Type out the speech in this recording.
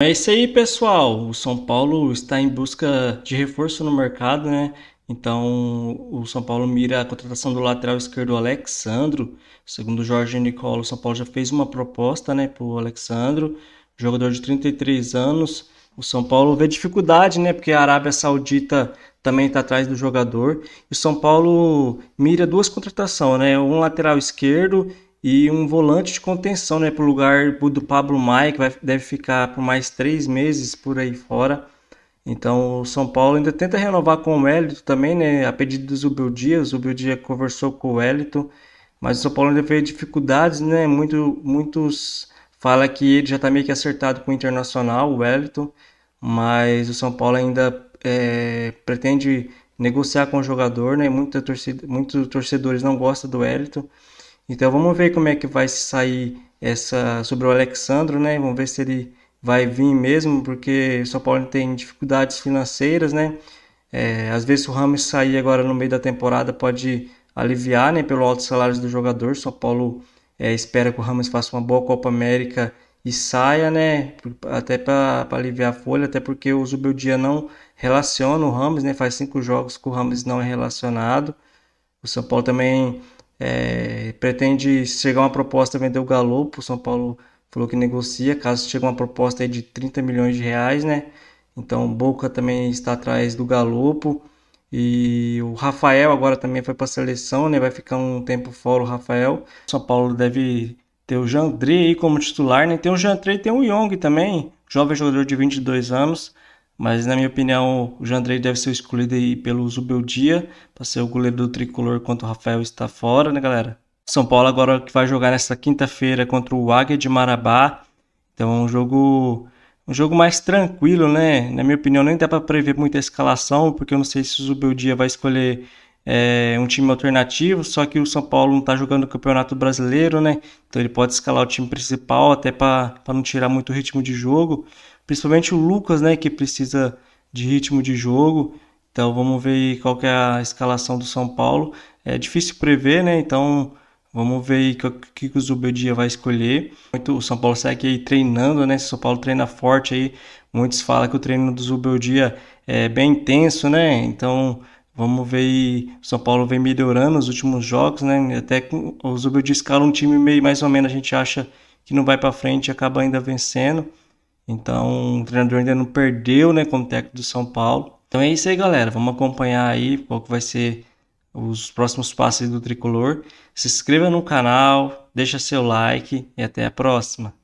É isso aí, pessoal. O São Paulo está em busca de reforço no mercado, né? Então, o São Paulo mira a contratação do lateral esquerdo Alexandro. Segundo Jorge Nicola, o São Paulo já fez uma proposta, né, para o Alexandro, jogador de 33 anos. O São Paulo vê dificuldade, né, porque a Arábia Saudita também está atrás do jogador. E o São Paulo mira duas contratações, né, um lateral esquerdo e um volante de contenção, né, para o lugar do Pablo Maia, que vai, deve ficar por mais três meses por aí fora. Então o São Paulo ainda tenta renovar com o Wellington também, né, a pedido do Zubildia, o Zubildia conversou com o Wellington, mas o São Paulo ainda fez dificuldades, né, Muito, muitos falam que ele já está meio que acertado com o Internacional, o Wellington, mas o São Paulo ainda é, pretende negociar com o jogador, né, muita torcida, muitos torcedores não gostam do Wellington, então vamos ver como é que vai sair essa sobre o Alexandro, né? Vamos ver se ele vai vir mesmo, porque o São Paulo tem dificuldades financeiras, né? É, às vezes o Ramos sair agora no meio da temporada pode aliviar, né? Pelo alto salário do jogador, o São Paulo é, espera que o Ramos faça uma boa Copa América e saia, né? Até para aliviar a folha, até porque o Zubeldia não relaciona o Ramos, né? Faz cinco jogos que o Ramos não é relacionado. O São Paulo também é, pretende chegar uma proposta vender o Galo, o São Paulo falou que negocia, caso chegue uma proposta de 30 milhões de reais, né? Então Boca também está atrás do Galopo e o Rafael agora também foi para a seleção, né? Vai ficar um tempo fora o Rafael. São Paulo deve ter o Jandrei como titular, né? Tem o Jandrei, tem o Young também, jovem jogador de 22 anos. Mas, na minha opinião, o Jandrei deve ser escolhido aí pelo Zubeldia para ser o goleiro do tricolor enquanto o Rafael está fora, né, galera? São Paulo agora que vai jogar nesta quinta-feira contra o Águia de Marabá. Então, é um jogo um jogo mais tranquilo, né? Na minha opinião, nem dá para prever muita escalação, porque eu não sei se o Zubeldia vai escolher é, um time alternativo, só que o São Paulo não está jogando o Campeonato Brasileiro, né? Então ele pode escalar o time principal até para não tirar muito o ritmo de jogo. Principalmente o Lucas, né, que precisa de ritmo de jogo. Então vamos ver qual que é a escalação do São Paulo. É difícil prever, né? Então vamos ver o que, que o Zubedia vai escolher. o São Paulo segue aí treinando, né? O São Paulo treina forte aí. Muitos falam que o treino do Zubedia é bem intenso, né? Então Vamos ver, o São Paulo vem melhorando nos últimos jogos, né? Até o Zubeldia escala um time meio mais ou menos, a gente acha que não vai para frente e acaba ainda vencendo. Então, o treinador ainda não perdeu, né, como técnico do São Paulo. Então é isso aí, galera. Vamos acompanhar aí qual que vai ser os próximos passos do Tricolor. Se inscreva no canal, deixa seu like e até a próxima.